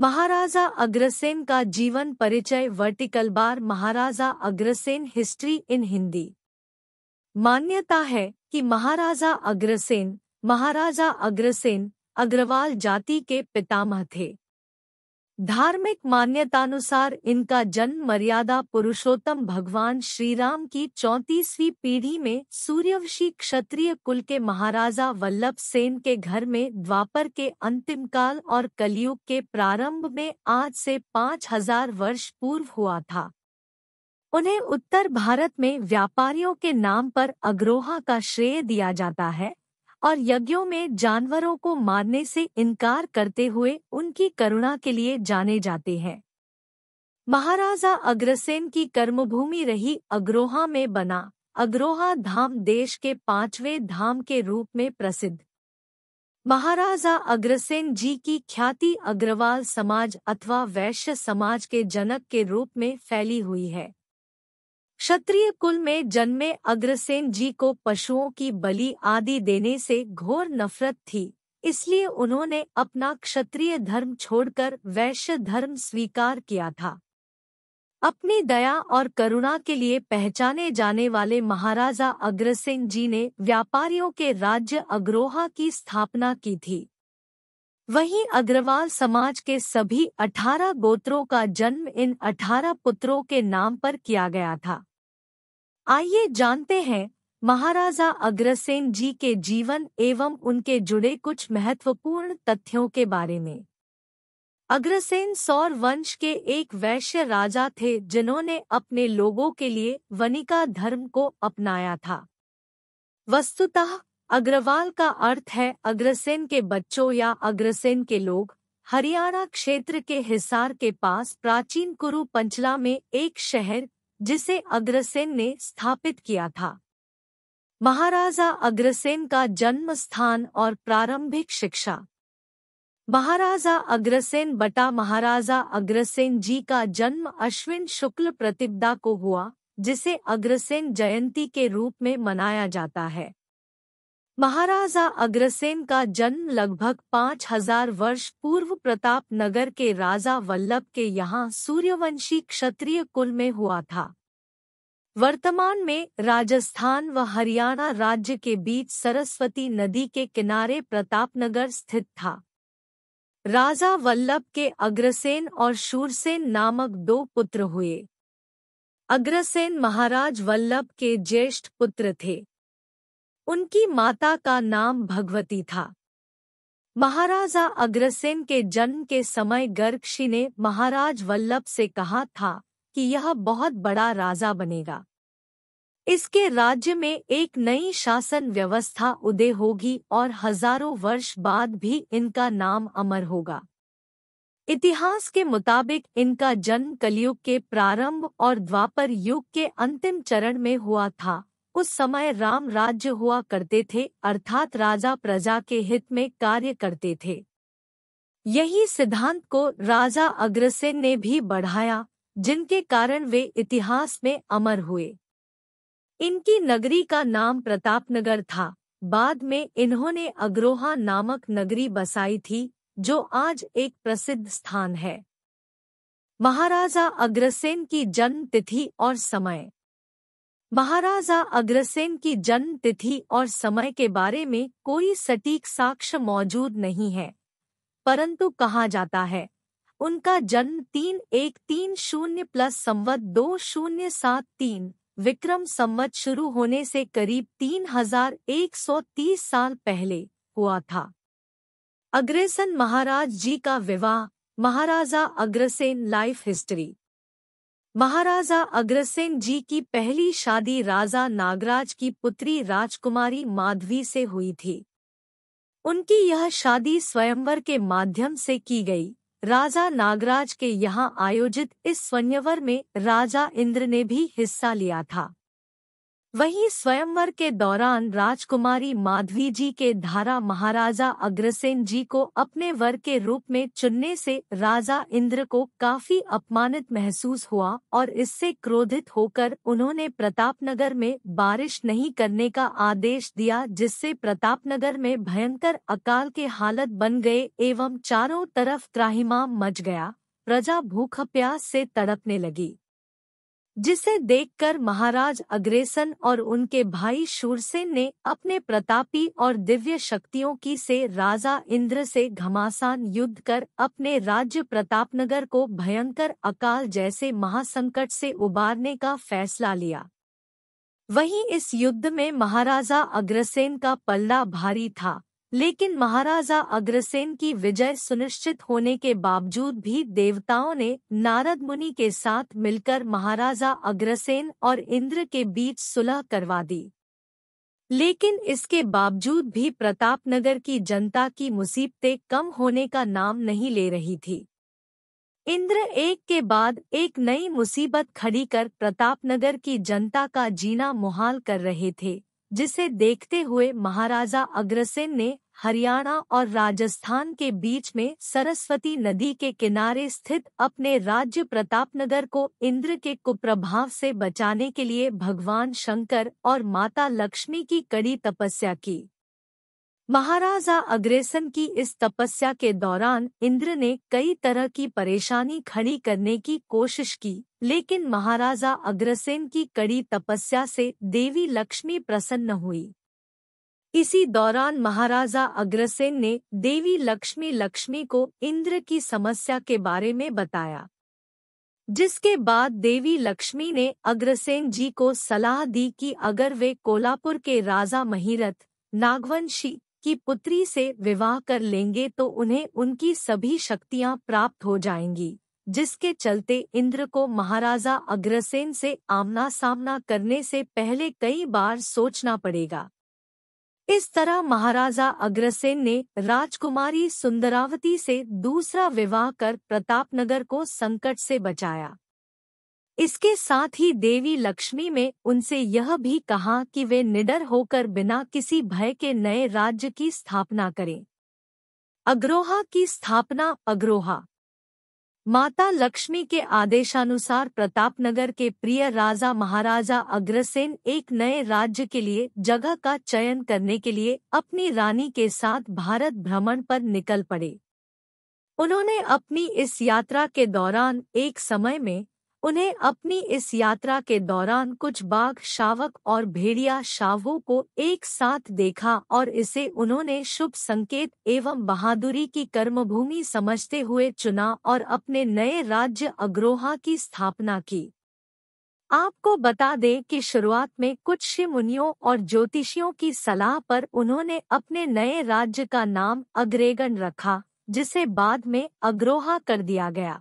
महाराजा अग्रसेन का जीवन परिचय vertical bar Maharaja Agrasen history in Hindi मान्यता है कि महाराजा अग्रसेन महाराजा अग्रसेन अग्रवाल जाति के पितामह थे धार्मिक मान्यतानुसार इनका जन्म मर्यादा पुरुषोत्तम भगवान श्रीराम की चौंतीसवीं पीढ़ी में सूर्यवशी क्षत्रिय कुल के महाराजा वल्लभ सेन के घर में द्वापर के अंतिम काल और कलयुग के प्रारंभ में आज से पाँच हजार वर्ष पूर्व हुआ था उन्हें उत्तर भारत में व्यापारियों के नाम पर अग्रोहा का श्रेय दिया जाता है और यज्ञों में जानवरों को मारने से इनकार करते हुए उनकी करुणा के लिए जाने जाते हैं महाराजा अग्रसेन की कर्मभूमि रही अग्रोहा में बना अग्रोहा धाम देश के पांचवें धाम के रूप में प्रसिद्ध महाराजा अग्रसेन जी की ख्याति अग्रवाल समाज अथवा वैश्य समाज के जनक के रूप में फैली हुई है क्षत्रिय कुल में जन्मे अग्रसेन जी को पशुओं की बलि आदि देने से घोर नफरत थी इसलिए उन्होंने अपना क्षत्रिय धर्म छोड़कर वैश्य धर्म स्वीकार किया था अपनी दया और करुणा के लिए पहचाने जाने वाले महाराजा अग्रसेन जी ने व्यापारियों के राज्य अग्रोहा की स्थापना की थी वहीं अग्रवाल समाज के सभी अठारह गोत्रों का जन्म इन अठारह पुत्रों के नाम पर किया गया था आइए जानते हैं महाराजा अग्रसेन जी के जीवन एवं उनके जुड़े कुछ महत्वपूर्ण तथ्यों के बारे में अग्रसेन सौर वंश के एक वैश्य राजा थे जिन्होंने अपने लोगों के लिए वनिका धर्म को अपनाया था वस्तुतः अग्रवाल का अर्थ है अग्रसेन के बच्चों या अग्रसेन के लोग हरियाणा क्षेत्र के हिसार के पास प्राचीन कुरु पंचला में एक शहर जिसे अग्रसेन ने स्थापित किया था महाराजा अग्रसेन का जन्म स्थान और प्रारंभिक शिक्षा महाराजा अग्रसेन बटा महाराजा अग्रसेन जी का जन्म अश्विन शुक्ल प्रतिपदा को हुआ जिसे अग्रसेन जयंती के रूप में मनाया जाता है महाराजा अग्रसेन का जन्म लगभग पाँच हजार वर्ष पूर्व प्रताप नगर के राजा वल्लभ के यहाँ सूर्यवंशी क्षत्रिय कुल में हुआ था वर्तमान में राजस्थान व हरियाणा राज्य के बीच सरस्वती नदी के किनारे प्रतापनगर स्थित था राजा वल्लभ के अग्रसेन और शूरसेन नामक दो पुत्र हुए अग्रसेन महाराज वल्लभ के ज्येष्ठ पुत्र थे उनकी माता का नाम भगवती था महाराजा अग्रसेन के जन्म के समय गर्गशी ने महाराज वल्लभ से कहा था कि यह बहुत बड़ा राजा बनेगा इसके राज्य में एक नई शासन व्यवस्था उदय होगी और हजारों वर्ष बाद भी इनका नाम अमर होगा इतिहास के मुताबिक इनका जन्म कलयुग के प्रारंभ और द्वापर युग के अंतिम चरण में हुआ था उस समय राम राज्य हुआ करते थे अर्थात राजा प्रजा के हित में कार्य करते थे यही सिद्धांत को राजा अग्रसेन ने भी बढ़ाया जिनके कारण वे इतिहास में अमर हुए इनकी नगरी का नाम प्रतापनगर था बाद में इन्होंने अग्रोहा नामक नगरी बसाई थी जो आज एक प्रसिद्ध स्थान है महाराजा अग्रसेन की जन्म तिथि और समय महाराजा अग्रसेन की जन्म तिथि और समय के बारे में कोई सटीक साक्ष्य मौजूद नहीं है परंतु कहा जाता है उनका जन्म तीन एक तीन शून्य प्लस संवत दो शून्य सात तीन विक्रम संवत शुरू होने से करीब तीन हजार एक सौ तीस साल पहले हुआ था अग्रसेन महाराज जी का विवाह महाराजा अग्रसेन लाइफ हिस्ट्री महाराजा अग्रसेन जी की पहली शादी राजा नागराज की पुत्री राजकुमारी माधवी से हुई थी उनकी यह शादी स्वयंवर के माध्यम से की गई राजा नागराज के यहाँ आयोजित इस स्वयंवर में राजा इंद्र ने भी हिस्सा लिया था वहीं स्वयंवर के दौरान राजकुमारी माधवी जी के धारा महाराजा अग्रसेन जी को अपने वर के रूप में चुनने से राजा इंद्र को काफी अपमानित महसूस हुआ और इससे क्रोधित होकर उन्होंने प्रतापनगर में बारिश नहीं करने का आदेश दिया जिससे प्रतापनगर में भयंकर अकाल के हालत बन गए एवं चारों तरफ त्राहिमाम मच गया प्रजा भूख प्यास से तड़पने लगी जिसे देखकर महाराज अग्रेसन और उनके भाई शूरसेन ने अपने प्रतापी और दिव्य शक्तियों की से राजा इंद्र से घमासान युद्ध कर अपने राज्य प्रतापनगर को भयंकर अकाल जैसे महासंकट से उबारने का फैसला लिया वहीं इस युद्ध में महाराजा अग्रसेन का पल्ला भारी था लेकिन महाराजा अग्रसेन की विजय सुनिश्चित होने के बावजूद भी देवताओं ने नारद मुनि के साथ मिलकर महाराजा अग्रसेन और इंद्र के बीच सुलह करवा दी लेकिन इसके बावजूद भी प्रतापनगर की जनता की मुसीबतें कम होने का नाम नहीं ले रही थी इंद्र एक के बाद एक नई मुसीबत खड़ी कर प्रतापनगर की जनता का जीना मुहाल कर रहे थे जिसे देखते हुए महाराजा अग्रसेन ने हरियाणा और राजस्थान के बीच में सरस्वती नदी के किनारे स्थित अपने राज्य प्रतापनगर को इंद्र के कुप्रभाव से बचाने के लिए भगवान शंकर और माता लक्ष्मी की कड़ी तपस्या की महाराजा अग्रेसन की इस तपस्या के दौरान इंद्र ने कई तरह की परेशानी खड़ी करने की कोशिश की लेकिन महाराजा अग्रसेन की कड़ी तपस्या से देवी लक्ष्मी प्रसन्न हुई इसी दौरान महाराजा अग्रसेन ने देवी लक्ष्मी लक्ष्मी को इंद्र की समस्या के बारे में बताया जिसके बाद देवी लक्ष्मी ने अग्रसेन जी को सलाह दी कि अगर वे कोलापुर के राजा महीरथ नागवंशी कि पुत्री से विवाह कर लेंगे तो उन्हें उनकी सभी शक्तियां प्राप्त हो जाएंगी जिसके चलते इंद्र को महाराजा अग्रसेन से आमना सामना करने से पहले कई बार सोचना पड़ेगा इस तरह महाराजा अग्रसेन ने राजकुमारी सुंदरावती से दूसरा विवाह कर प्रतापनगर को संकट से बचाया इसके साथ ही देवी लक्ष्मी में उनसे यह भी कहा कि वे निडर होकर बिना किसी भय के नए राज्य की स्थापना करें अग्रोहा की स्थापना अग्रोहा माता लक्ष्मी के आदेशानुसार प्रतापनगर के प्रिय राजा महाराजा अग्रसेन एक नए राज्य के लिए जगह का चयन करने के लिए अपनी रानी के साथ भारत भ्रमण पर निकल पड़े उन्होंने अपनी इस यात्रा के दौरान एक समय में उन्हें अपनी इस यात्रा के दौरान कुछ बाघ शावक और भेड़िया शावों को एक साथ देखा और इसे उन्होंने शुभ संकेत एवं बहादुरी की कर्मभूमि समझते हुए चुना और अपने नए राज्य अग्रोहा की स्थापना की आपको बता दें कि शुरुआत में कुछ शिमुनियों मुनियों और ज्योतिषियों की सलाह पर उन्होंने अपने नए राज्य का नाम अग्रेगण रखा जिसे बाद में अग्रोहा कर दिया गया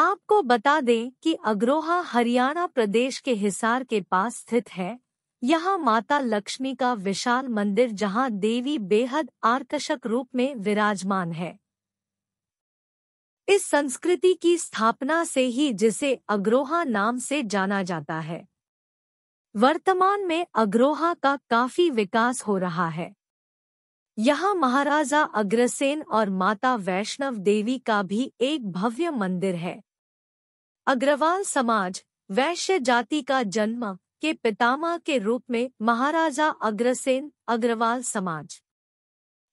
आपको बता दें कि अग्रोहा हरियाणा प्रदेश के हिसार के पास स्थित है यहाँ माता लक्ष्मी का विशाल मंदिर जहाँ देवी बेहद आकर्षक रूप में विराजमान है इस संस्कृति की स्थापना से ही जिसे अग्रोहा नाम से जाना जाता है वर्तमान में अग्रोहा का काफी विकास हो रहा है यहाँ महाराजा अग्रसेन और माता वैष्णव देवी का भी एक भव्य मंदिर है अग्रवाल समाज वैश्य जाति का जन्म के पितामह के रूप में महाराजा अग्रसेन अग्रवाल समाज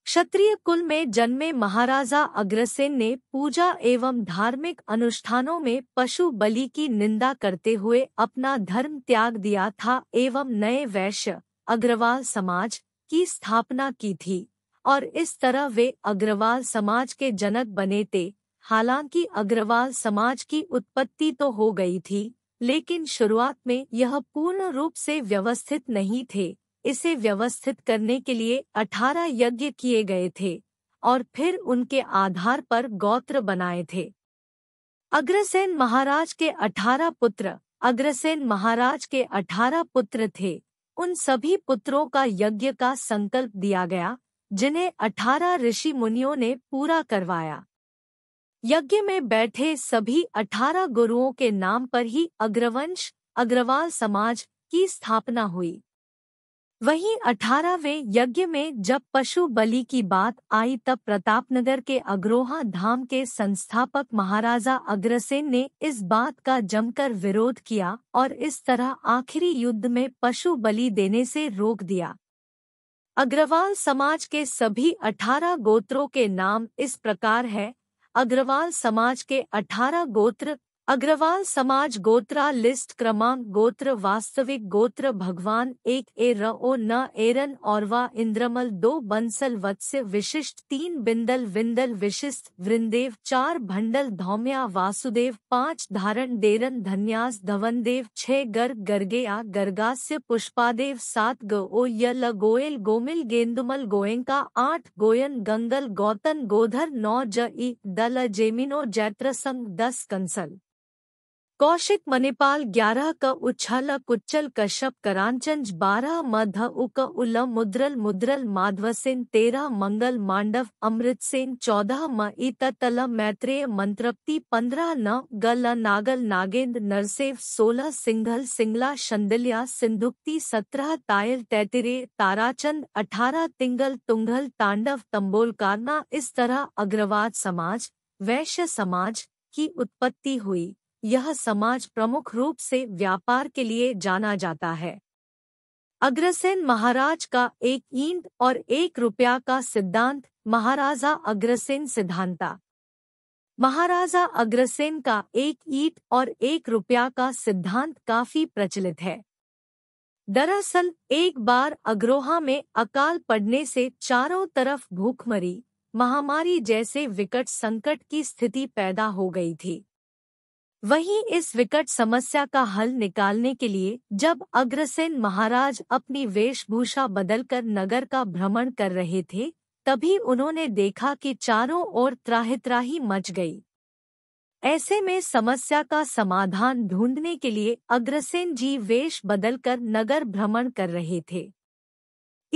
क्षत्रिय कुल में जन्मे महाराजा अग्रसेन ने पूजा एवं धार्मिक अनुष्ठानों में पशु बलि की निंदा करते हुए अपना धर्म त्याग दिया था एवं नए वैश्य अग्रवाल समाज की स्थापना की थी और इस तरह वे अग्रवाल समाज के जनक बने थे हालांकि अग्रवाल समाज की उत्पत्ति तो हो गई थी लेकिन शुरुआत में यह पूर्ण रूप से व्यवस्थित नहीं थे इसे व्यवस्थित करने के लिए अठारह यज्ञ किए गए थे और फिर उनके आधार पर गोत्र बनाए थे अग्रसेन महाराज के अठारह पुत्र अग्रसेन महाराज के अठारह पुत्र थे उन सभी पुत्रों का यज्ञ का संकल्प दिया गया जिन्हें अठारह ऋषि मुनियों ने पूरा करवाया यज्ञ में बैठे सभी अठारह गुरुओं के नाम पर ही अग्रवंश अग्रवाल समाज की स्थापना हुई वहीं अठारहवें यज्ञ में जब पशु बलि की बात आई तब प्रतापनगर के अग्रोहा धाम के संस्थापक महाराजा अग्रसेन ने इस बात का जमकर विरोध किया और इस तरह आखिरी युद्ध में पशु बलि देने से रोक दिया अग्रवाल समाज के सभी अठारह गोत्रों के नाम इस प्रकार है अग्रवाल समाज के अठारह गोत्र अग्रवाल समाज गोत्रा लिस्ट क्रमांक गोत्र वास्तविक गोत्र भगवान एक एर ओ न एरन औरवा इंद्रमल दो बंसल वत्स्य विशिष्ट तीन बिंदल विंदल विशिष्ट वृंदेव चार भंडल धौम्या वासुदेव पांच धारण देरन धन्यास धवनदेव छह गर गर्गेया गर्गास्य पुष्पादेव सात ग ओ गोयल गोमिल गेंदुमल गोयंका आठ गोयन गंगल गौतन गोधर नौ ज ई दल जेमिनो जैत्रसंग दस कंसल कौशिक मणिपाल ग्यारह क उच्छल कुचल कश्यप करांचंज बारह मध उक उल मुद्रल मुद्रल माधवसेन तेरह मंगल मांडव अमृतसेन चौदह म तल मैत्रेय मंत्रप्ति पंद्रह न गल नागल नागेंद्र नरसेव सोलह सिंघल सिंगला शंदलिया सिंधुक्ति सत्रह तायल तैतिरे ताराचंद अठारह तिंगल तुंगल तांडव तम्बोल कारना इस तरह अग्रवाद समाज वैश्य समाज की उत्पत्ति हुई यह समाज प्रमुख रूप से व्यापार के लिए जाना जाता है अग्रसेन महाराज का एक ईंट और एक रुपया का सिद्धांत महाराजा अग्रसेन सिद्धांता महाराजा अग्रसेन का एक ईंट और एक रुपया का सिद्धांत काफी प्रचलित है दरअसल एक बार अग्रोहा में अकाल पड़ने से चारों तरफ भूखमरी महामारी जैसे विकट संकट की स्थिति पैदा हो गई थी वहीं इस विकट समस्या का हल निकालने के लिए जब अग्रसेन महाराज अपनी वेशभूषा बदलकर नगर का भ्रमण कर रहे थे तभी उन्होंने देखा कि चारों ओर त्राहित्राही मच गई ऐसे में समस्या का समाधान ढूंढने के लिए अग्रसेन जी वेश बदलकर नगर भ्रमण कर रहे थे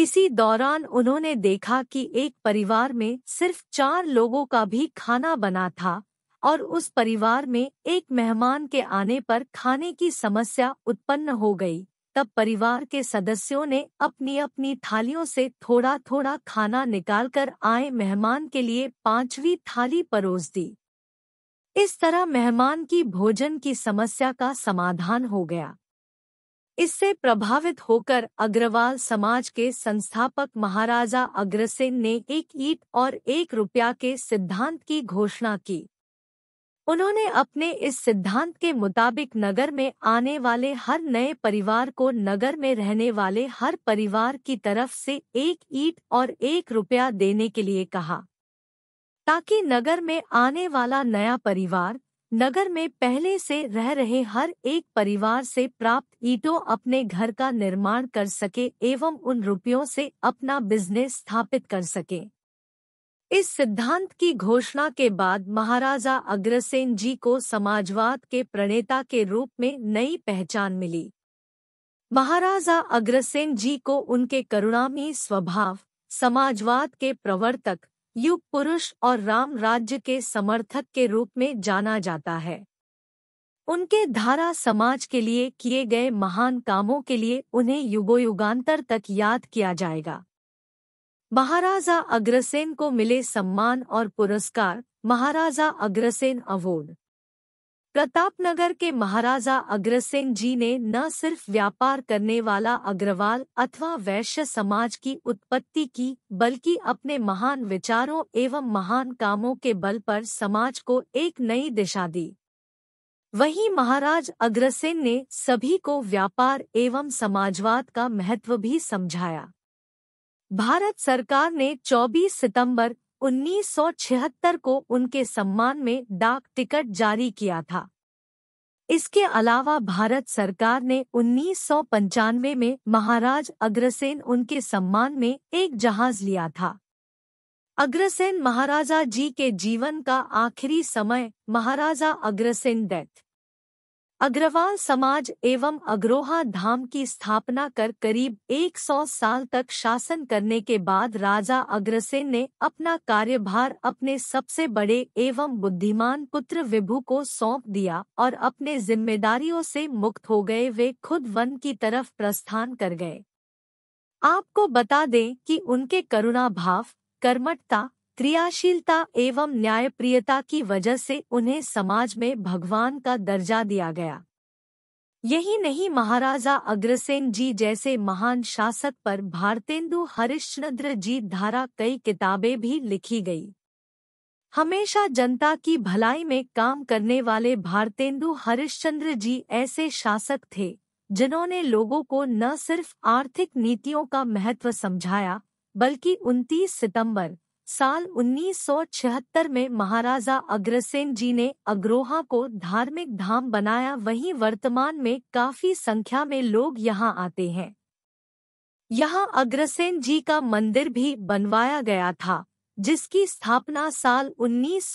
इसी दौरान उन्होंने देखा कि एक परिवार में सिर्फ चार लोगों का भी खाना बना था और उस परिवार में एक मेहमान के आने पर खाने की समस्या उत्पन्न हो गई तब परिवार के सदस्यों ने अपनी अपनी थालियों से थोड़ा थोड़ा खाना निकालकर आए मेहमान के लिए पांचवी थाली परोस दी इस तरह मेहमान की भोजन की समस्या का समाधान हो गया इससे प्रभावित होकर अग्रवाल समाज के संस्थापक महाराजा अग्रसेन ने एक ईट और एक रुपया के सिद्धांत की घोषणा की उन्होंने अपने इस सिद्धांत के मुताबिक नगर में आने वाले हर नए परिवार को नगर में रहने वाले हर परिवार की तरफ से एक ईट और एक रुपया देने के लिए कहा ताकि नगर में आने वाला नया परिवार नगर में पहले से रह रहे हर एक परिवार से प्राप्त ईटों अपने घर का निर्माण कर सके एवं उन रुपयों से अपना बिजनेस स्थापित कर सके इस सिद्धांत की घोषणा के बाद महाराजा अग्रसेन जी को समाजवाद के प्रणेता के रूप में नई पहचान मिली महाराजा अग्रसेन जी को उनके करुणामी स्वभाव समाजवाद के प्रवर्तक युग पुरुष और राम राज्य के समर्थक के रूप में जाना जाता है उनके धारा समाज के लिए किए गए महान कामों के लिए उन्हें युगोयुगांतर तक याद किया जाएगा महाराजा अग्रसेन को मिले सम्मान और पुरस्कार महाराजा अग्रसेन अवॉर्ड प्रतापनगर के महाराजा अग्रसेन जी ने न सिर्फ व्यापार करने वाला अग्रवाल अथवा वैश्य समाज की उत्पत्ति की बल्कि अपने महान विचारों एवं महान कामों के बल पर समाज को एक नई दिशा दी वहीं महाराज अग्रसेन ने सभी को व्यापार एवं समाजवाद का महत्व भी समझाया भारत सरकार ने 24 सितंबर 1976 को उनके सम्मान में डाक टिकट जारी किया था इसके अलावा भारत सरकार ने उन्नीस में महाराज अग्रसेन उनके सम्मान में एक जहाज लिया था अग्रसेन महाराजा जी के जीवन का आखिरी समय महाराजा अग्रसेन डेथ अग्रवाल समाज एवं अग्रोहा धाम की स्थापना कर करीब 100 साल तक शासन करने के बाद राजा अग्रसेन ने अपना कार्यभार अपने सबसे बड़े एवं बुद्धिमान पुत्र विभु को सौंप दिया और अपने जिम्मेदारियों से मुक्त हो गए वे खुद वन की तरफ प्रस्थान कर गए आपको बता दें कि उनके करुणा भाव कर्मठता क्रियाशीलता एवं न्यायप्रियता की वजह से उन्हें समाज में भगवान का दर्जा दिया गया यही नहीं महाराजा अग्रसेन जी जैसे महान शासक पर भारतेंदु हरिश्चंद्र जी धारा कई किताबें भी लिखी गई हमेशा जनता की भलाई में काम करने वाले भारतेंदु हरिश्चंद्र जी ऐसे शासक थे जिन्होंने लोगों को न सिर्फ आर्थिक नीतियों का महत्व समझाया बल्कि 29 सितंबर साल 1976 में महाराजा अग्रसेन जी ने अग्रोहा को धार्मिक धाम बनाया वहीं वर्तमान में काफी संख्या में लोग यहां आते हैं यहां अग्रसेन जी का मंदिर भी बनवाया गया था जिसकी स्थापना साल उन्नीस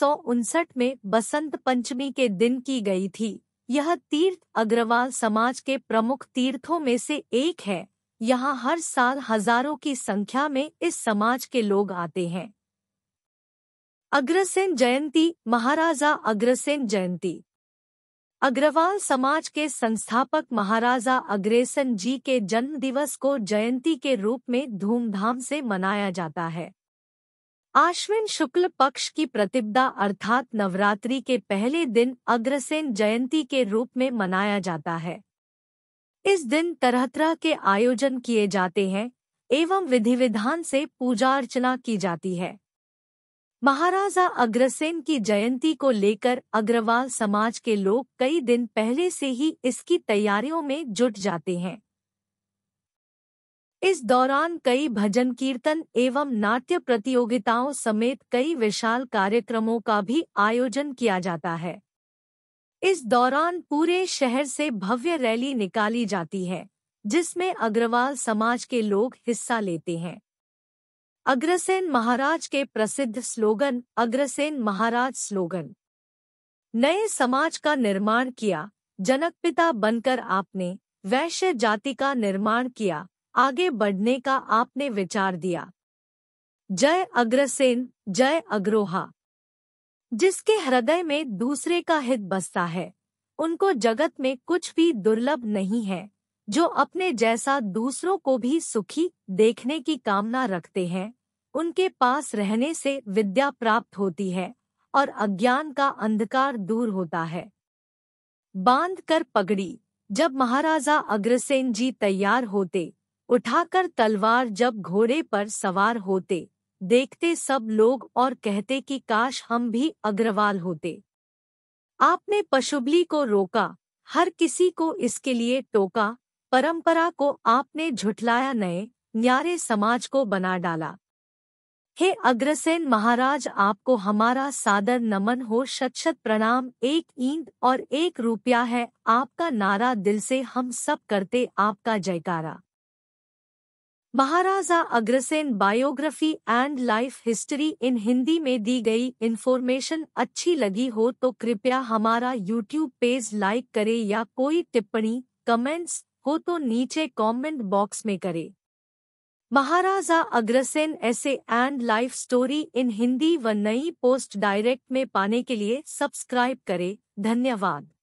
में बसंत पंचमी के दिन की गई थी यह तीर्थ अग्रवाल समाज के प्रमुख तीर्थों में से एक है यहाँ हर साल हजारों की संख्या में इस समाज के लोग आते हैं अग्रसेन जयंती महाराजा अग्रसेन जयंती अग्रवाल समाज के संस्थापक महाराजा अग्रेसन जी के जन्म दिवस को जयंती के रूप में धूमधाम से मनाया जाता है आश्विन शुक्ल पक्ष की प्रतिपदा अर्थात नवरात्रि के पहले दिन अग्रसेन जयंती के रूप में मनाया जाता है इस दिन तरह तरह के आयोजन किए जाते हैं एवं विधि विधान से पूजा अर्चना की जाती है महाराजा अग्रसेन की जयंती को लेकर अग्रवाल समाज के लोग कई दिन पहले से ही इसकी तैयारियों में जुट जाते हैं इस दौरान कई भजन कीर्तन एवं नाट्य प्रतियोगिताओं समेत कई विशाल कार्यक्रमों का भी आयोजन किया जाता है इस दौरान पूरे शहर से भव्य रैली निकाली जाती है जिसमें अग्रवाल समाज के लोग हिस्सा लेते हैं अग्रसेन महाराज के प्रसिद्ध स्लोगन अग्रसेन महाराज स्लोगन नए समाज का निर्माण किया जनक पिता बनकर आपने वैश्य जाति का निर्माण किया आगे बढ़ने का आपने विचार दिया जय अग्रसेन जय अग्रोहा जिसके हृदय में दूसरे का हित बसता है उनको जगत में कुछ भी दुर्लभ नहीं है जो अपने जैसा दूसरों को भी सुखी देखने की कामना रखते हैं उनके पास रहने से विद्या प्राप्त होती है और अज्ञान का अंधकार दूर होता है बांध कर पगड़ी जब महाराजा अग्रसेन जी तैयार होते उठाकर तलवार जब घोड़े पर सवार होते देखते सब लोग और कहते कि काश हम भी अग्रवाल होते आपने पशुबली को रोका हर किसी को इसके लिए टोका परंपरा को आपने झुठलाया नए न्यारे समाज को बना डाला हे अग्रसेन महाराज आपको हमारा सादर नमन हो शत प्रणाम एक ईंद और एक रुपया है आपका नारा दिल से हम सब करते आपका जयकारा Maharaja Agrasen biography and life history in Hindi में दी गई इन्फॉर्मेशन अच्छी लगी हो तो कृपया हमारा यूट्यूब पेज लाइक करें या कोई टिप्पणी कमेंट्स हो तो नीचे कमेंट बॉक्स में करें महाराजा अग्रसेन ऐसे and life story in Hindi व नई पोस्ट डायरेक्ट में पाने के लिए सब्सक्राइब करें धन्यवाद